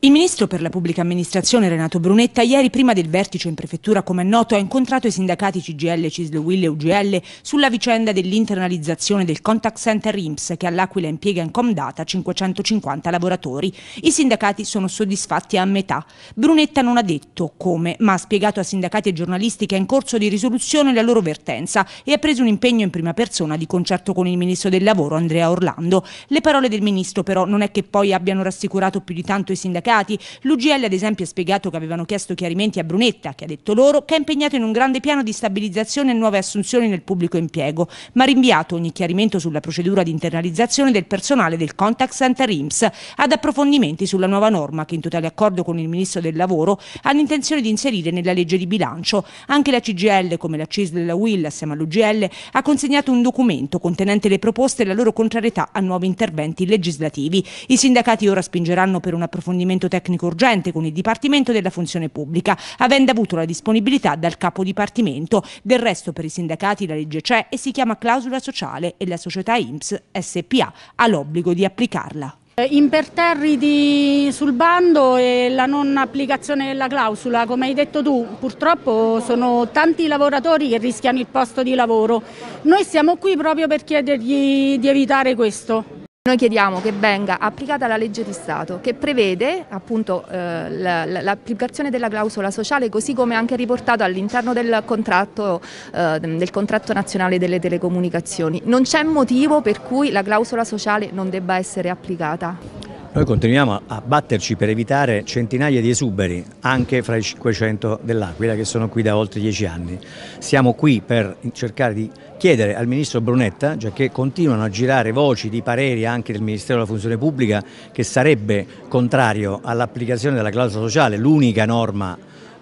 Il ministro per la pubblica amministrazione Renato Brunetta ieri prima del vertice in prefettura, come è noto, ha incontrato i sindacati CGL, Cislo Will e UGL sulla vicenda dell'internalizzazione del contact center IMSS che all'Aquila impiega in Comdata 550 lavoratori. I sindacati sono soddisfatti a metà. Brunetta non ha detto come, ma ha spiegato a sindacati e giornalisti che è in corso di risoluzione la loro vertenza e ha preso un impegno in prima persona di concerto con il ministro del lavoro Andrea Orlando. Le parole del ministro però non è che poi abbiano rassicurato più di tanto i sindacati sindacati. L'UGL ad esempio ha spiegato che avevano chiesto chiarimenti a Brunetta, che ha detto loro che è impegnato in un grande piano di stabilizzazione e nuove assunzioni nel pubblico impiego, ma ha rinviato ogni chiarimento sulla procedura di internalizzazione del personale del contact center IMSS ad approfondimenti sulla nuova norma che in totale accordo con il Ministro del Lavoro ha l'intenzione di inserire nella legge di bilancio. Anche la CGL, come la CISL e la UIL, assieme all'UGL, ha consegnato un documento contenente le proposte e la loro contrarietà a nuovi interventi legislativi. I sindacati ora spingeranno per un approfondimento appuntamento tecnico urgente con il Dipartimento della Funzione Pubblica, avendo avuto la disponibilità dal capo dipartimento. Del resto per i sindacati la legge c'è e si chiama clausola sociale e la società IMSS SPA ha l'obbligo di applicarla. Imperterriti sul bando e la non applicazione della clausola, come hai detto tu, purtroppo sono tanti lavoratori che rischiano il posto di lavoro. Noi siamo qui proprio per chiedergli di evitare questo. Noi chiediamo che venga applicata la legge di Stato che prevede appunto eh, l'applicazione della clausola sociale così come anche riportato all'interno del, eh, del contratto nazionale delle telecomunicazioni. Non c'è motivo per cui la clausola sociale non debba essere applicata. Noi continuiamo a batterci per evitare centinaia di esuberi, anche fra i 500 dell'Aquila, che sono qui da oltre dieci anni. Siamo qui per cercare di chiedere al Ministro Brunetta, già che continuano a girare voci di pareri anche del Ministero della Funzione Pubblica, che sarebbe contrario all'applicazione della clausola sociale, l'unica norma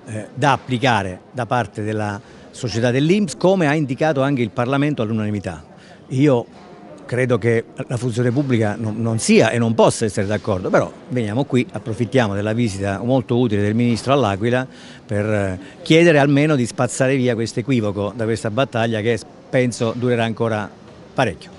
eh, da applicare da parte della società dell'Inps, come ha indicato anche il Parlamento all'unanimità. Io credo che la funzione pubblica non, non sia e non possa essere d'accordo, però veniamo qui, approfittiamo della visita molto utile del Ministro all'Aquila per eh, chiedere almeno di spazzare via questo equivoco da questa battaglia che penso durerà ancora parecchio.